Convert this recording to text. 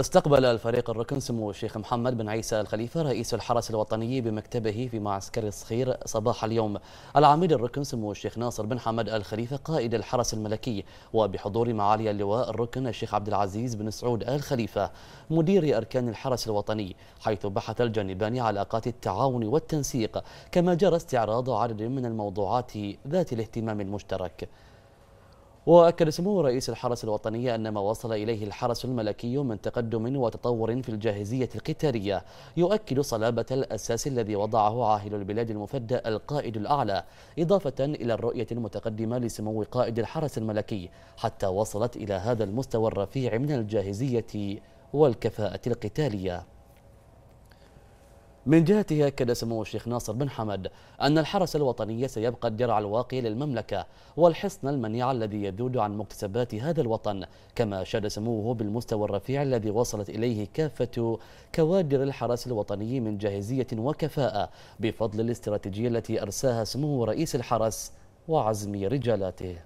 استقبل الفريق الركن سمو الشيخ محمد بن عيسى الخليفة رئيس الحرس الوطني بمكتبه في معسكر الصخير صباح اليوم العميد الركن سمو الشيخ ناصر بن حمد الخليفة قائد الحرس الملكي وبحضور معالي اللواء الركن الشيخ عبد العزيز بن سعود الخليفة مدير أركان الحرس الوطني حيث بحث الجانبان علاقات التعاون والتنسيق كما جرى استعراض عدد من الموضوعات ذات الاهتمام المشترك وأكد سمو رئيس الحرس الوطني أن ما وصل إليه الحرس الملكي من تقدم وتطور في الجاهزية القتالية يؤكد صلابة الأساس الذي وضعه عاهل البلاد المفدى القائد الأعلى إضافة إلى الرؤية المتقدمة لسمو قائد الحرس الملكي حتى وصلت إلى هذا المستوى الرفيع من الجاهزية والكفاءة القتالية من جهته أكد سمو الشيخ ناصر بن حمد أن الحرس الوطني سيبقى الدرع الواقي للمملكة والحصن المنيع الذي يذود عن مكتسبات هذا الوطن كما أشاد سموه بالمستوى الرفيع الذي وصلت إليه كافة كوادر الحرس الوطني من جاهزية وكفاءة بفضل الاستراتيجية التي أرساها سمو رئيس الحرس وعزم رجالاته